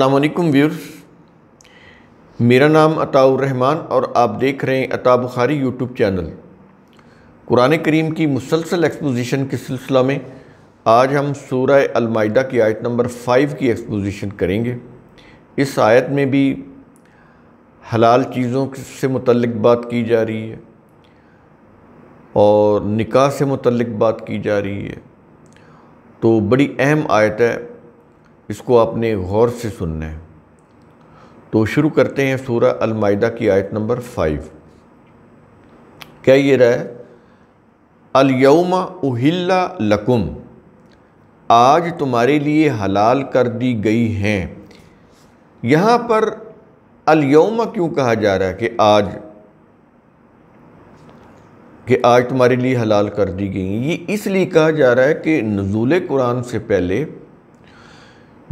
अल्लाम व्यूर्स मेरा नाम अताउर रहमान और आप देख रहे हैं अता बुखारी यूट्यूब चैनल कुरान करीम की मुसलसल एक्सपोजिशन के सिलसिला में आज हम सूरह अलमाइदा की आयत नंबर फ़ाइव की एक्सपोजिशन करेंगे इस आयत में भी हलाल चीज़ों से मतलब बात की जा रही है और निकाह से मतलब बात की जा रही है तो बड़ी अहम आयत है इसको आपने गौर से सुनना है तो शुरू करते हैं सूर्य अलमायदा की आयत नंबर फाइव क्या ये रहा है अलयमा उहिल्ला लकुम आज तुम्हारे लिए हलाल कर दी गई हैं यहाँ पर अलयमा क्यों कहा जा रहा है कि आज कि आज तुम्हारे लिए हलाल कर दी गई ये इसलिए कहा जा रहा है कि नजूल कुरान से पहले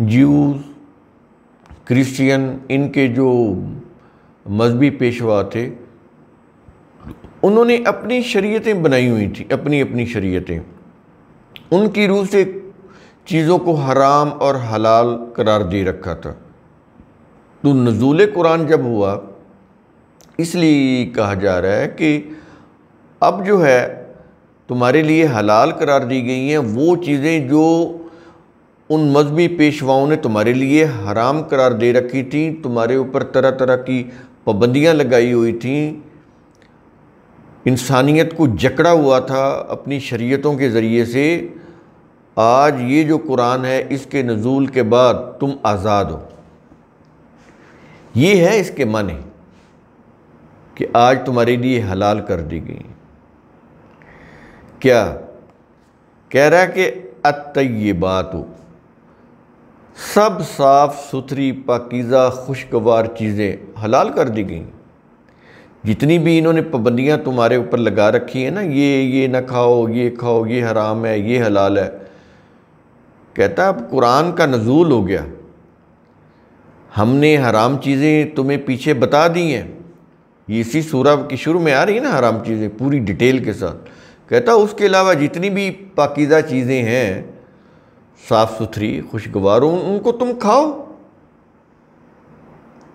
जूस क्रिश्चियन इनके जो मजहबी पेशवा थे उन्होंने अपनी शरीयतें बनाई हुई थी अपनी अपनी शरीयतें उनकी रूह से चीज़ों को हराम और हलाल करार दे रखा था तो नजूल कुरान जब हुआ इसलिए कहा जा रहा है कि अब जो है तुम्हारे लिए हलाल करार दी गई हैं वो चीज़ें जो उन मजहबी पेशवाओं ने तुम्हारे लिए हराम करार दे रखी थी तुम्हारे ऊपर तरह तरह की पाबंदियाँ लगाई हुई थी इंसानियत को जकड़ा हुआ था अपनी शरीयतों के ज़रिए से आज ये जो कुरान है इसके नज़ूल के बाद तुम आज़ाद हो ये है इसके माने कि आज तुम्हारे लिए हलाल कर दी गई क्या कह रहा है कि अतये बात हो सब साफ सुथरी पाकिज़ा खुशगवार चीज़ें हलाल कर दी गई जितनी भी इन्होंने पाबंदियाँ तुम्हारे ऊपर लगा रखी हैं ना ये ये ना खाओ ये खाओ ये हराम है ये हलाल है कहता अब कुरान का नजूल हो गया हमने हराम चीज़ें तुम्हें पीछे बता दी हैं ये इसी सूरह की शुरू में आ रही है ना हराम चीज़ें पूरी डिटेल के साथ कहता उसके अलावा जितनी भी पाकिज़ा चीज़ें हैं साफ़ सुथरी खुशगवार हूँ उनको तुम खाओ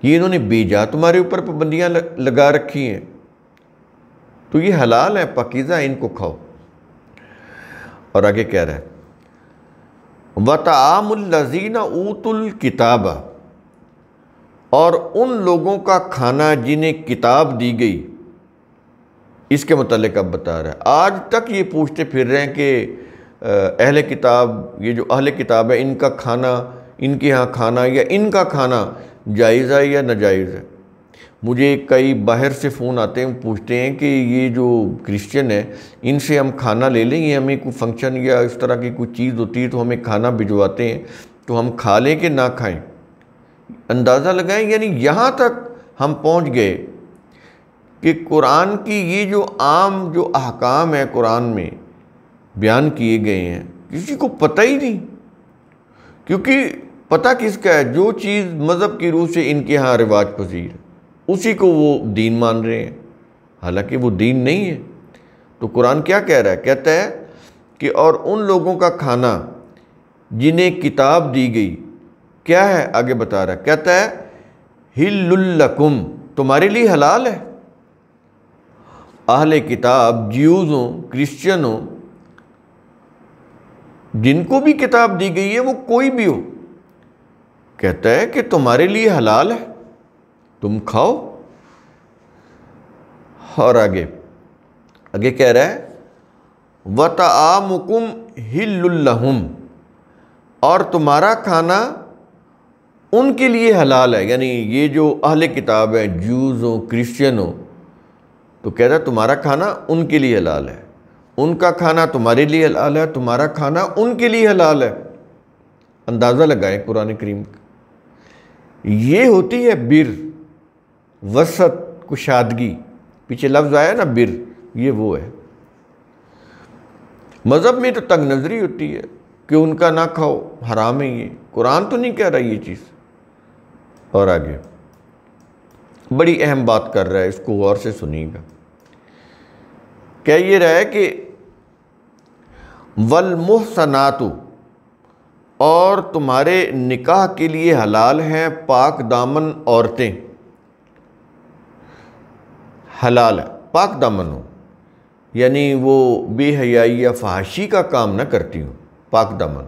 ये इन्होंने बेजा तुम्हारे ऊपर पाबंदियाँ लगा रखी हैं तो ये हलाल है पकीज़ा इनको खाओ और आगे कह रहा है वतामजीना ऊतुल किताबा और उन लोगों का खाना जिन्हें किताब दी गई इसके मतलब अब बता रहा है आज तक ये पूछते फिर रहे हैं कि अहल किताब ये जो अहल किताब है इनका खाना इनके यहाँ खाना या इनका खाना जायज़ है या नाजायज़ है मुझे कई बाहर से फ़ोन आते हैं पूछते हैं कि ये जो क्रिश्चियन है इनसे हम खाना ले लें ये हमें कोई फंक्शन या इस तरह की कोई चीज़ होती है तो हमें खाना भिजवाते हैं तो हम खा लें कि ना खाएं अंदाज़ा लगाएं यानी यहाँ तक हम पहुँच गए कि कुरान की ये जो आम जो अहकाम है कुरान में बयान किए गए हैं किसी को पता ही नहीं क्योंकि पता किसका है जो चीज़ मज़हब की रूह से इनके यहाँ रिवाज पसीर उसी को वो दीन मान रहे हैं हालांकि वो दीन नहीं है तो कुरान क्या कह रहा है कहता है कि और उन लोगों का खाना जिन्हें किताब दी गई क्या है आगे बता रहा है कहता है हिल्लकुम तुम्हारे लिए हलाल है आहले किताब ज्यूज़ हों क्रिश्चियन हों जिनको भी किताब दी गई है वो कोई भी हो कहता है कि तुम्हारे लिए हलाल है तुम खाओ और आगे आगे कह रहा है वत आमुकुम हिल्लुल्लहुम और तुम्हारा खाना उनके लिए हलाल है यानी ये जो अहले किताब है जूज़ हो क्रिश्चियन हो तो कह रहा तुम्हारा खाना उनके लिए हलाल है उनका खाना तुम्हारे लिए हलाल है तुम्हारा खाना उनके लिए हलाल है अंदाज़ा लगाएं कुरान करीम का ये होती है बिर वसत कुशादगी पीछे लफ्ज़ आया ना बिर ये वो है मज़हब में तो तंग नज़री होती है कि उनका ना खाओ हराम है ये कुरान तो नहीं कह रहा ये चीज़ और आगे बड़ी अहम बात कर रहा है इसको गौर से सुनिएगा कह ये रहा है कि वलमहसनातु और तुम्हारे निकाह के लिए हलाल हैं पाक दामन औरतें हलाल है पाक दामन हो यानी वो बेहयाई या फहाशी का काम ना करती हूँ पाक दामन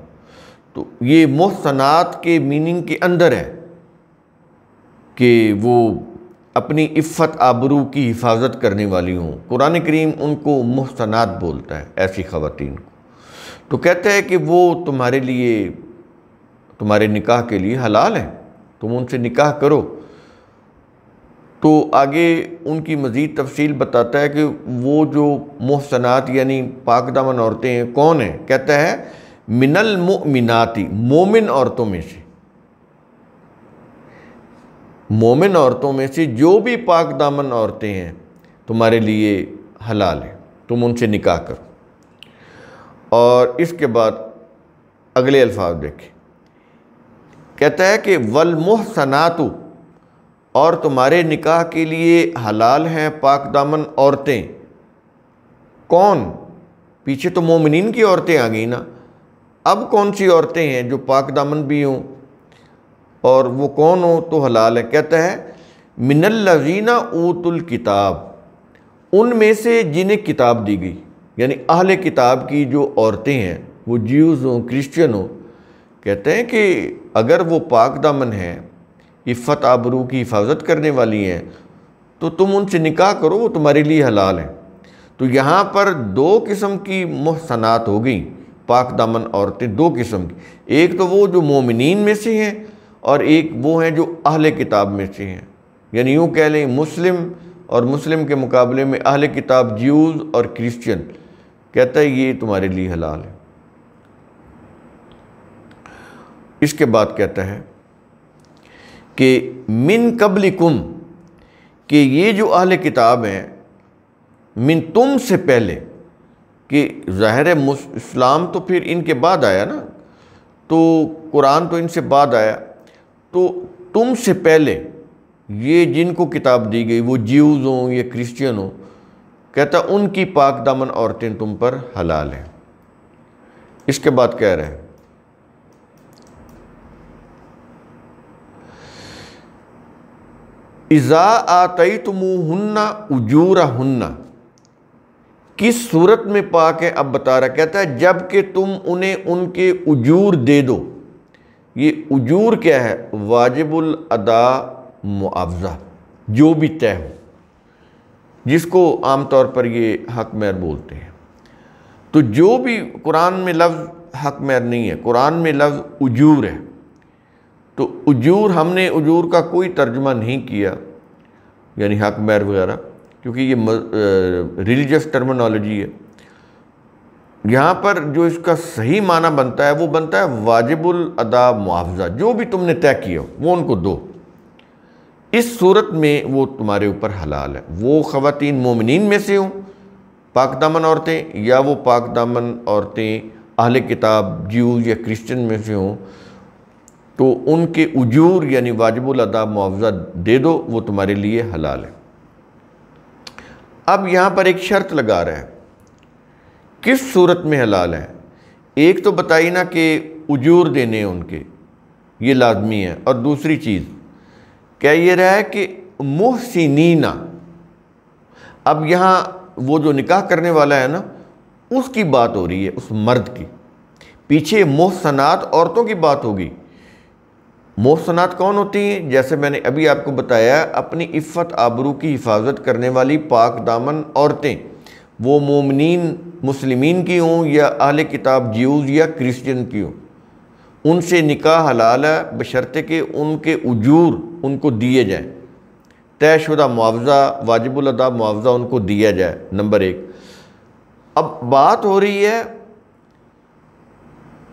तो ये मोहसनात के मीनिंग के अंदर है कि वो अपनी इफ़्फ़त आबरू की हिफाजत करने वाली हूँ कुरान करीम उनको मोहसनात बोलता है ऐसी ख़वातीन को तो कहते हैं कि वो तुम्हारे लिए तुम्हारे निकाह के लिए हलाल हैं तुम उनसे निकाह करो तो आगे उनकी मज़ीद तफसील बताता है कि वो जो मोहसनात यानी पाक दामन औरतें हैं कौन हैं कहता है मिनल मोमिनाती मोमिन औरतों में से मोमिन औरतों में से जो भी पाक दामन औरतें हैं तुम्हारे लिए हलाल है तुम उनसे निकाह करो और इसके बाद अगले अल्फाज देखें कहता है कि सनातु और तुम्हारे निकाह के लिए हलाल हैं पाक दामन औरतें कौन पीछे तो मोमिन की औरतें आ गई ना अब कौन सी औरतें हैं जो पाक दामन भी हों और वो कौन हो तो हलाल है कहता है मिनल लजीना ऊतुल किताब उनमें से जिन्हें किताब दी गई यानी अहल किताब की जो औरतें हैं वो ज्यूज़ हों क्रिश्चियन हों कहते हैं कि अगर वो पाक दामन हैं इफ़त आबरू की हिफाजत करने वाली हैं तो तुम उनसे निकाह करो वो तुम्हारे लिए हलाल हैं तो यहाँ पर दो किस्म की महसनात हो गई पाक दामन औरतें दो किस्म की एक तो वो जो मोमिन में से हैं और एक वो हैं जो अहल किताब में से हैं यानी यूँ कह लें मुस्लिम और मुस्लिम के मुकाबले में अहल किताब ज्यूज़ और क्रिश्चियन कहता है ये तुम्हारे लिए हलाल है इसके बाद कहता है कि मिन कबल कुम कि ये जो अहल किताब हैं मिन तुम से पहले कि ज़ाहिर इस्लाम तो फिर इनके बाद आया ना तो कुरान तो इनसे बाद आया तो तुम से पहले ये जिनको किताब दी गई वो ज्यूज़ हों या क्रिश्चियन हों कहता उनकी पाक दामन औरतें तुम पर हलाल हैं इसके बाद कह रहे हैं इज़ा आतई हन्ना उजूरा हन्ना किस सूरत में पाक है अब बता रहा कहता है जबकि तुम उन्हें उनके उजूर दे दो ये उजूर क्या है वाजिबुल अदा मुआवजा जो भी तय हो जिसको आमतौर पर ये हक मैर बोलते हैं तो जो भी कुरान में लफ्ज़ हक मैर नहीं है कुरान में लफ्ज़ उजूर है तो उजूर हमने उजूर का कोई तर्जमा नहीं किया यानी हक मैर वगैरह क्योंकि ये रिलीजस टर्मिनोलॉजी है यहाँ पर जो इसका सही माना बनता है वो बनता है वाजिबुल अदा मुआवजा जो भी तुमने तय किया वो उनको दो इस सूरत में वो तुम्हारे ऊपर हलाल है वो ख़वान मोमिन में से हों पाक दामन औरतें या वो पाक दामन औरतें अहल किताब ज्यू या क्रिश्चन में से हों तो उनके उजूर यानी वाजिबुल अदा मुआवजा दे दो वो तुम्हारे लिए हलाल है अब यहाँ पर एक शर्त लगा रहा है किस सूरत में हलाल है एक तो बताइए ना कि उजूर देने उनके ये लाजमी है और दूसरी चीज़ क्या ये रहा है कि मोहसिनीना अब यहाँ वो जो निकाह करने वाला है ना उसकी बात हो रही है उस मर्द की पीछे मोहसनात औरतों की बात होगी मोहसनात कौन होती हैं जैसे मैंने अभी आपको बताया अपनी इफ़त आबरू की हिफाजत करने वाली पाक दामन औरतें वो मोमिन मुस्लिमीन की हों या अहल किताब ज्यूज़ या क्रिश्चियन की हों उनसे निकाह हलाल है बशर्ते कि उनके उजूर उनको दिए जाए तयशुदा मुआवजा अदा मुआवजा उनको दिया जाए नंबर एक अब बात हो रही है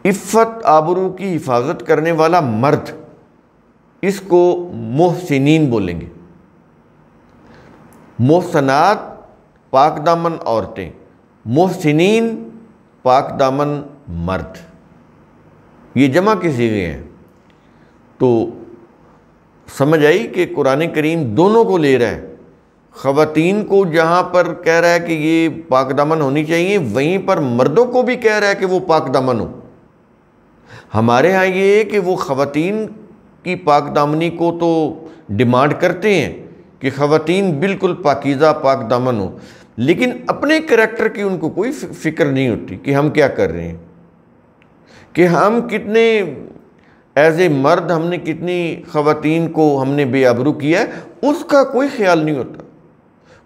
इफ़त आबरू की हिफाजत करने वाला मर्द इसको मोहसिन बोलेंगे मोहसनात पाक दामन औरतें मोहसिन पाक दामन मर्द ये जमा किसी गए हैं तो समझ आई कि कुरान करीम दोनों को ले रहा है ख़वातीन को जहाँ पर कह रहा है कि ये पाक दामन होनी चाहिए वहीं पर मर्दों को भी कह रहा है कि वो पाक दामन हो हमारे यहाँ ये है कि वो ख़वातीन की पाक दामनी को तो डिमांड करते हैं कि ख़वातीन बिल्कुल पाकिज़ा पाक दामन हो लेकिन अपने करैक्टर की उनको कोई फ़िक्र नहीं होती कि हम क्या कर रहे हैं कि हम कितने एज ए मर्द हमने कितनी ख़वान को हमने बेआबरू किया है उसका कोई ख्याल नहीं होता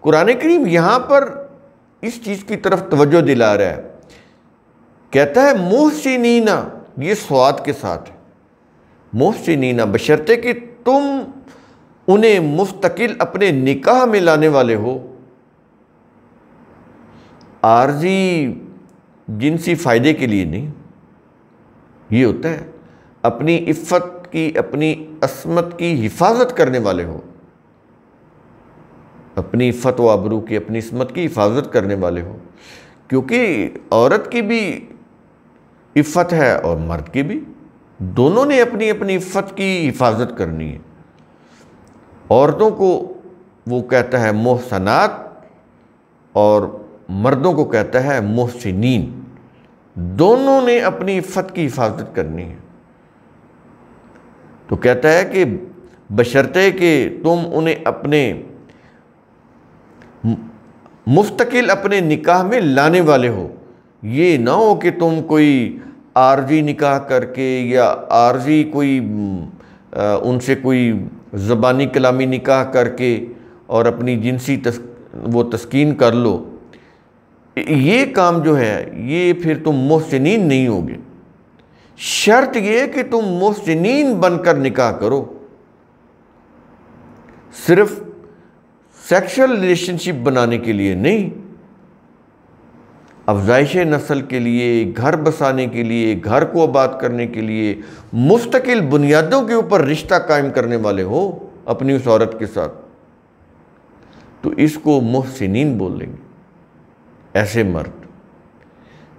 कुरान करीम यहाँ पर इस चीज़ की तरफ तवज्जो दिला रहा है कहता है मोहसिनीना ये स्वाद के साथ है मोहसिनीना बशर्ते कि तुम उन्हें मुस्तकिल अपने निकाह में लाने वाले हो आर्जी जिनसी फ़ायदे के लिए नहीं ये होता है अपनी इफ़त की अपनी असमत की हिफाजत करने वाले हो अपनी इफ़त व आबरू की अपनी इसमत की हिफाजत करने वाले हो क्योंकि औरत की भी इफ़त है और मर्द की भी दोनों ने अपनी अपनी इफ़त की हिफाजत करनी है औरतों को वो कहता है मोहसनात और मर्दों को कहता है मोहसिन दोनों ने अपनी इफ़्फ़त की हिफाजत करनी है तो कहता है कि बशर्ते कि तुम उन्हें अपने मुस्तकिल अपने निकाह में लाने वाले हो ये ना हो कि तुम कोई आरजी निकाह करके या आरजी कोई आ, उनसे कोई ज़बानी कलामी निकाह करके और अपनी जिनसी तस, वो तस्कीन कर लो ये काम जो है ये फिर तुम मोहसिन नहीं होगे शर्त ये कि तुम मोहसिन बनकर निकाह करो सिर्फ सेक्सुअल रिलेशनशिप बनाने के लिए नहीं अफजाइश नस्ल के लिए घर बसाने के लिए घर को आबाद करने के लिए मुस्तकिल बुनियादों के ऊपर रिश्ता कायम करने वाले हो अपनी उस औरत के साथ तो इसको मोहसिन बोलेंगे ऐसे मर्द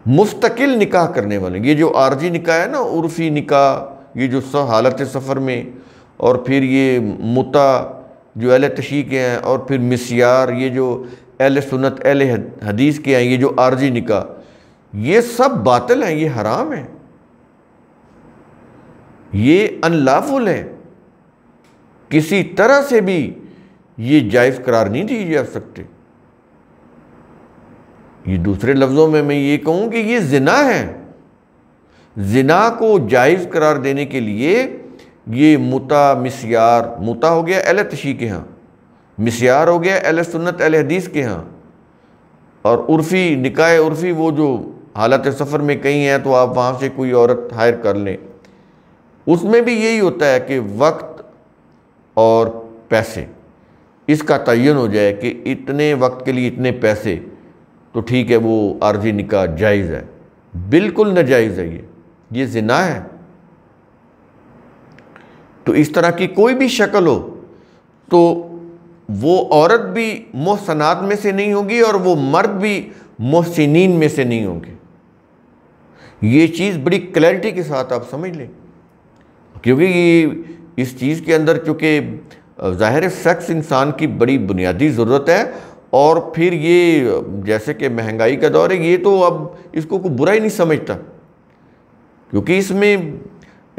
मुस्तकिल निकाह करने वाले ये जो आरजी निकाह है ना उर्फी निकाह ये जो स हालत सफ़र में और फिर ये मुता जो अल तशी के हैं और फिर मिसयार ये जो अल सुनत अल हदीस के हैं ये जो आरजी निकाह ये सब बातल हैं ये हराम हैं ये अनलाफुल हैं किसी तरह से भी ये जायज़ करार नहीं दिए जा सकते ये दूसरे लफ्ज़ों में मैं ये कहूँ कि ये जना है जना को जायज़ करार देने के लिए ये मुता मिसयार मुता हो गया अहल तशी के यहाँ मिसयार हो गया अहल सुन्नत अल हदीस के यहाँ और उर्फ़ी निकाय उर्फ़ी वो जो हालत सफ़र में कहीं हैं तो आप वहाँ से कोई औरत हायर कर लें उसमें भी यही होता है कि वक्त और पैसे इसका तयन हो जाए कि इतने वक्त के लिए इतने पैसे तो ठीक है वो आरजी निकाह जायज़ है बिल्कुल नाजायज़ है ये ये जिना है तो इस तरह की कोई भी शक्ल हो तो वो औरत भी मोहसनात में से नहीं होगी और वो मर्द भी मोहसिन में से नहीं होंगे ये चीज़ बड़ी क्लैरिटी के साथ आप समझ लें क्योंकि ये इस चीज़ के अंदर चूँकि ज़ाहिर सेक्स इंसान की बड़ी बुनियादी ज़रूरत है और फिर ये जैसे कि महंगाई का दौर है ये तो अब इसको कोई बुरा ही नहीं समझता क्योंकि इसमें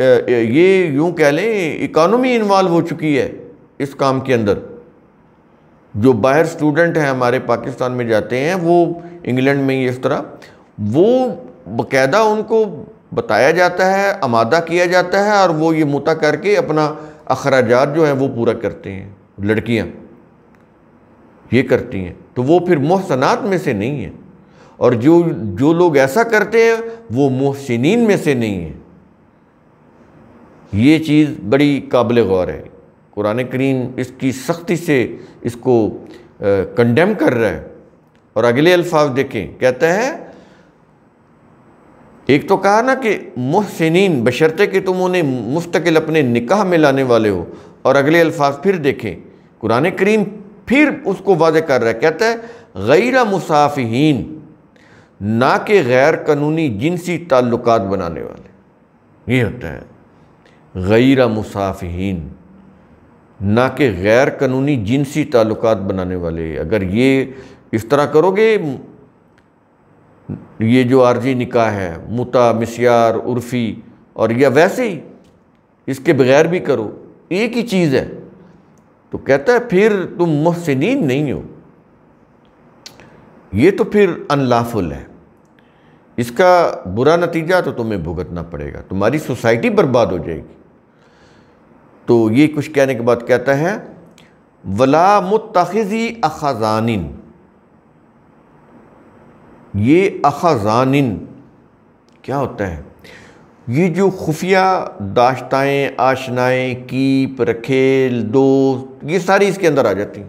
ये यूँ कह लें इकानमी इन्वॉल्व हो चुकी है इस काम के अंदर जो बाहर स्टूडेंट हैं हमारे पाकिस्तान में जाते हैं वो इंग्लैंड में ही इस तरह वो बकायदा उनको बताया जाता है आमादा किया जाता है और वो ये मुता करके अपना अखराज जो है वो पूरा करते हैं लड़कियाँ ये करती हैं तो वो फिर मोहसनात में से नहीं है और जो जो लोग ऐसा करते हैं वो मोहसिन में से नहीं है ये चीज़ बड़ी काबिल गौर है कुरान करीम इसकी सख्ती से इसको कंडेम कर रहा है और अगले अल्फाज देखें कहता है एक तो कहा ना कि मोहसिन बशर्ते कि तुम उन्हें मुस्तकिल अपने निकाह में लाने वाले हो और अगले अल्फाज फिर देखें कुरान करीम फिर उसको वाज कर रहा है कहता है गैर मुसाफिन ना कि गैर कानूनी जिनसी ताल्लुक बनाने वाले ये होता है गैर मुसाफिन ना कि गैर कानूनी जिनसी ताल्लुक बनाने वाले अगर ये इस तरह करोगे ये जो आर्जी निकाह है मुता मिसियार उर्फ़ी और या वैसे ही इसके बगैर भी करो एक ही चीज़ है तो कहता है फिर तुम मोहसिन नहीं हो ये तो फिर अनलाफुल है इसका बुरा नतीजा तो तुम्हें भुगतना पड़ेगा तुम्हारी सोसाइटी बर्बाद हो जाएगी तो ये कुछ कहने के बाद कहता है वला मुतखज़ी अखजानिन ये अखजानिन क्या होता है ये जो खुफिया दाश्ताएँ आशनाएँ कीप रखेल दोस्त ये सारी इसके अंदर आ जाती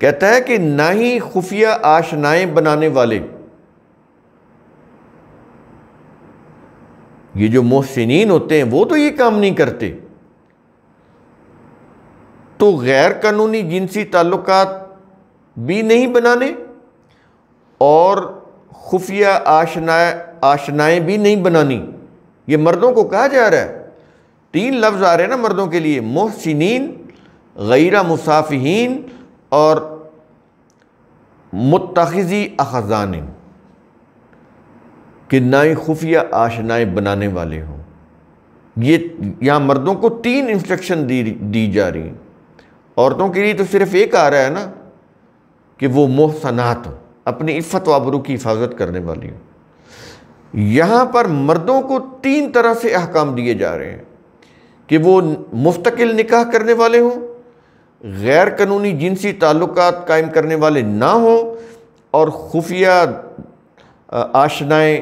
कहता है कि ना ही खुफिया आशनाएं बनाने वाले ये जो मोहसिन होते हैं वो तो ये काम नहीं करते तो गैर कानूनी जिनसी ताल्लुक भी नहीं बनाने और खुफिया आशनाए आशनाएँ भी नहीं बनानी ये मर्दों को कहा जा रहा है तीन लफ्ज़ आ रहे हैं ना मर्दों के लिए मोहसिन गैर मुसाफिन और मुतखज़ी अखजान कि ना ही खुफिया आशनाएँ बनाने वाले हों ये यहाँ मर्दों को तीन इंस्ट्रक्शन दी दी जा रही हैं औरतों के लिए तो सिर्फ़ एक आ रहा है ना कि वो मोहसनात हों अपनी इफत व आबरू की हिफाजत करने वाली हूँ यहाँ पर मर्दों को तीन तरह से अहकाम दिए जा रहे हैं कि वो मुस्तकिल निकाह करने वाले हों गैर कानूनी जिनसी ताल्लुक कायम करने वाले ना हों और खुफिया आशनाएँ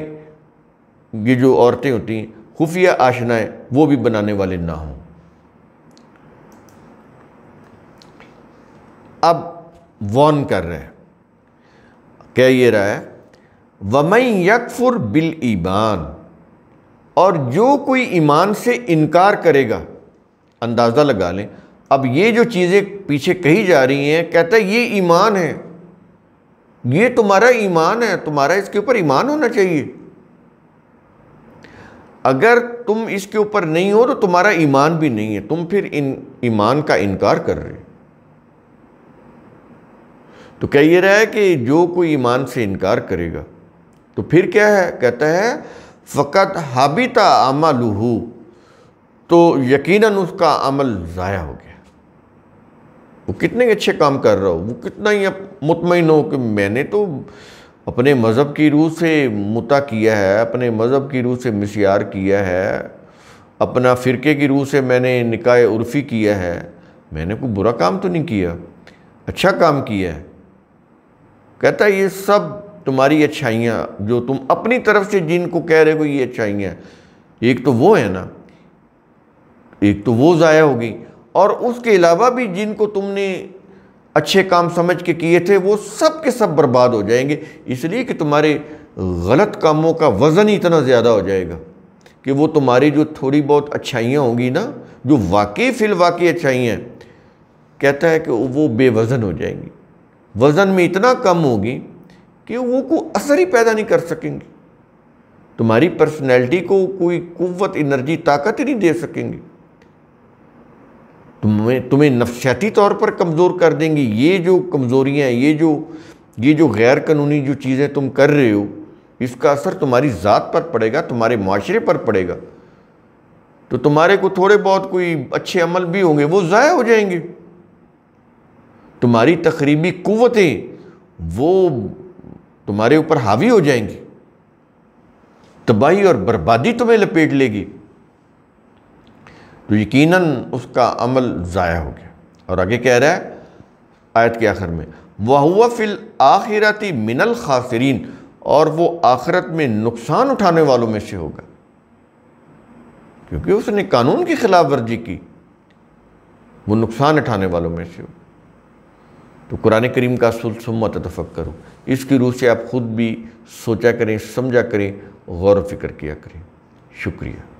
ये जो औरतें होती हैं खुफिया आशनाएँ वो भी बनाने वाले ना हों अब वॉन कर रहे हैं कह ये रहा है वमई यकफुर बिल ईमान और जो कोई ईमान से इनकार करेगा अंदाज़ा लगा लें अब ये जो चीज़ें पीछे कही जा रही हैं कहता है ये ईमान है ये तुम्हारा ईमान है तुम्हारा इसके ऊपर ईमान होना चाहिए अगर तुम इसके ऊपर नहीं हो तो तुम्हारा ईमान भी नहीं है तुम फिर इन ईमान का इनकार कर रहे हो तो कह ये रहा है कि जो कोई ईमान से इनकार करेगा तो फिर क्या है कहता है फ़कत हाबिता आमा लूहू तो यकीनन उसका अमल ज़ाया हो गया वो कितने अच्छे काम कर रहा हो वो कितना ही मुतमिन हो कि मैंने तो अपने मज़हब की रूह से मुता किया है अपने मज़हब की रूह से मिसियार किया है अपना फ़िरके की रूह से मैंने निकाय उर्फ़ी किया है मैंने कोई बुरा काम तो नहीं किया अच्छा काम किया है कहता है ये सब तुम्हारी अच्छाइयाँ जो तुम अपनी तरफ से जिनको कह रहे हो ये अच्छाइयाँ एक तो वो है ना एक तो वो ज़ाया हो गई और उसके अलावा भी जिनको तुमने अच्छे काम समझ के किए थे वो सब के सब बर्बाद हो जाएंगे इसलिए कि तुम्हारे गलत कामों का वज़न इतना ज़्यादा हो जाएगा कि वो तुम्हारी जो थोड़ी बहुत अच्छाइयाँ होंगी ना जो वाकई फिल वाकई अच्छाइयाँ कहता है कि वो बेवज़न हो जाएंगी वज़न में इतना कम होगी कि वो को असर ही पैदा नहीं कर सकेंगी तुम्हारी पर्सनैलिटी को कोई कुत एनर्जी ताकत ही नहीं दे सकेंगी तुम्हें तुम्हें नफसियाती तौर पर कमज़ोर कर देंगी ये जो कमज़ोरियाँ ये जो ये जो गैर कानूनी जो चीज़ें तुम कर रहे हो इसका असर तुम्हारी ज़ात पर पड़ेगा तुम्हारे माशरे पर पड़ेगा तो तुम्हारे को थोड़े बहुत कोई अच्छे अमल भी होंगे वो ज़ाया हो जाएंगे तुम्हारी तकरीबी कुतें वो तुम्हारे ऊपर हावी हो जाएंगी तबाही और बर्बादी तुम्हें लपेट लेगी तो यकीनन उसका अमल ज़ाया हो गया और आगे कह रहा है आयत के आखिर में वह हुआ फिल आखिरती मिनल खासरीन और वो आखिरत में नुकसान उठाने वालों में से होगा क्योंकि उसने कानून की खिलाफ वर्जी की वो नुकसान उठाने वालों में से होगा तो कुरान करीम का सुलसमत करो इसकी रूह से आप ख़ुद भी सोचा करें समझा करें गौर फिक्र किया करें शुक्रिया